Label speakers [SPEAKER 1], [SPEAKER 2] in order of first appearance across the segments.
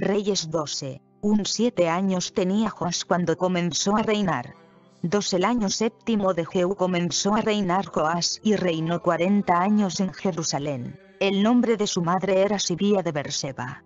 [SPEAKER 1] Reyes 12. Un siete años tenía Joás cuando comenzó a reinar. 2. el año séptimo de Jehú comenzó a reinar Joás y reinó 40 años en Jerusalén. El nombre de su madre era Sibía de Berseba.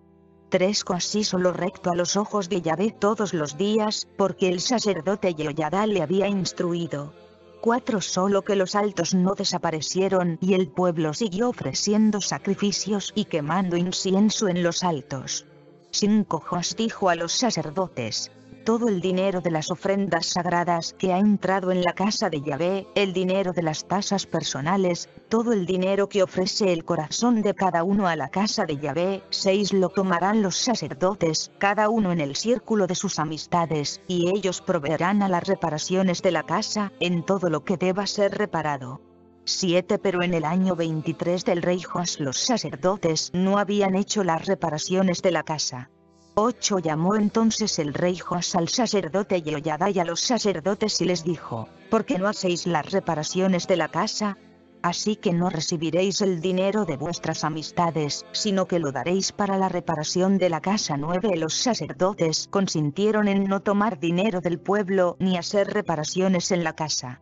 [SPEAKER 1] 3. Joás solo lo recto a los ojos de Yahvé todos los días, porque el sacerdote Yehoyadá le había instruido. 4. solo que los altos no desaparecieron y el pueblo siguió ofreciendo sacrificios y quemando incienso en los altos. Cinco Jos dijo a los sacerdotes, todo el dinero de las ofrendas sagradas que ha entrado en la casa de Yahvé, el dinero de las tasas personales, todo el dinero que ofrece el corazón de cada uno a la casa de Yahvé, seis lo tomarán los sacerdotes, cada uno en el círculo de sus amistades, y ellos proveerán a las reparaciones de la casa, en todo lo que deba ser reparado. 7 pero en el año 23 del rey Jos los sacerdotes no habían hecho las reparaciones de la casa. 8 llamó entonces el rey Jos al sacerdote Yehoyada y a los sacerdotes y les dijo, ¿por qué no hacéis las reparaciones de la casa? Así que no recibiréis el dinero de vuestras amistades, sino que lo daréis para la reparación de la casa 9. Los sacerdotes consintieron en no tomar dinero del pueblo ni hacer reparaciones en la casa.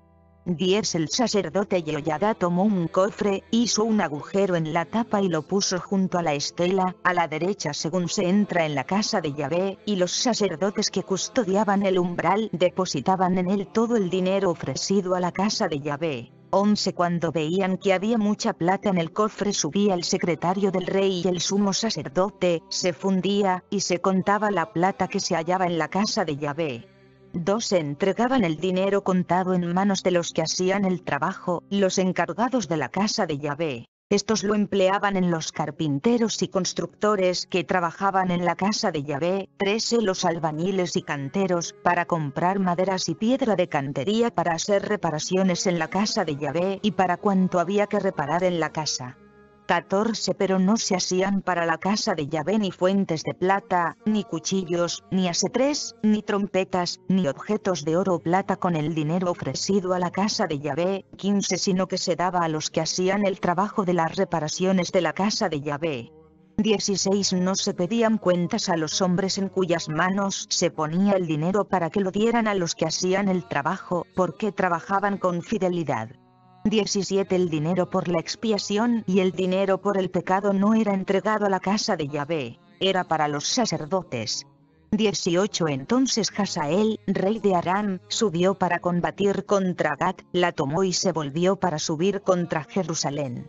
[SPEAKER 1] 10 el sacerdote Yoyada tomó un cofre, hizo un agujero en la tapa y lo puso junto a la estela, a la derecha según se entra en la casa de Yahvé, y los sacerdotes que custodiaban el umbral depositaban en él todo el dinero ofrecido a la casa de Yahvé. 11 Cuando veían que había mucha plata en el cofre subía el secretario del rey y el sumo sacerdote, se fundía, y se contaba la plata que se hallaba en la casa de Yahvé. Dos entregaban el dinero contado en manos de los que hacían el trabajo, los encargados de la casa de Yahvé. Estos lo empleaban en los carpinteros y constructores que trabajaban en la casa de Yahvé, trece los albañiles y canteros, para comprar maderas y piedra de cantería para hacer reparaciones en la casa de Yahvé y para cuanto había que reparar en la casa. 14 pero no se hacían para la casa de Yahvé ni fuentes de plata, ni cuchillos, ni asetres, ni trompetas, ni objetos de oro o plata con el dinero ofrecido a la casa de Yahvé, 15 sino que se daba a los que hacían el trabajo de las reparaciones de la casa de Yahvé. 16 No se pedían cuentas a los hombres en cuyas manos se ponía el dinero para que lo dieran a los que hacían el trabajo, porque trabajaban con fidelidad. 17 El dinero por la expiación y el dinero por el pecado no era entregado a la casa de Yahvé, era para los sacerdotes. 18 Entonces Hazael, rey de Aram, subió para combatir contra Gat, la tomó y se volvió para subir contra Jerusalén.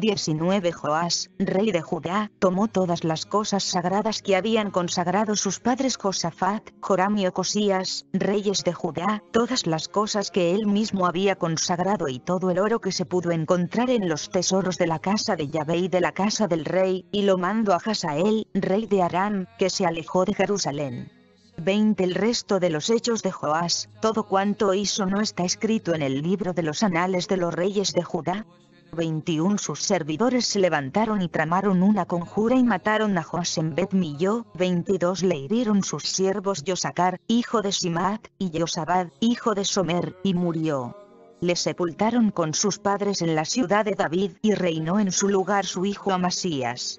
[SPEAKER 1] 19 Joás, rey de Judá, tomó todas las cosas sagradas que habían consagrado sus padres Josafat, Joram y Ocosías, reyes de Judá, todas las cosas que él mismo había consagrado y todo el oro que se pudo encontrar en los tesoros de la casa de Yahvé y de la casa del rey, y lo mandó a Hazael, rey de Aram, que se alejó de Jerusalén. 20 El resto de los hechos de Joás, todo cuanto hizo no está escrito en el libro de los anales de los reyes de Judá. 21 sus servidores se levantaron y tramaron una conjura y mataron a Josenbet Milló, 22 le hirieron sus siervos Yosacar, hijo de Simat, y Yosabad, hijo de Somer, y murió. Le sepultaron con sus padres en la ciudad de David y reinó en su lugar su hijo Amasías.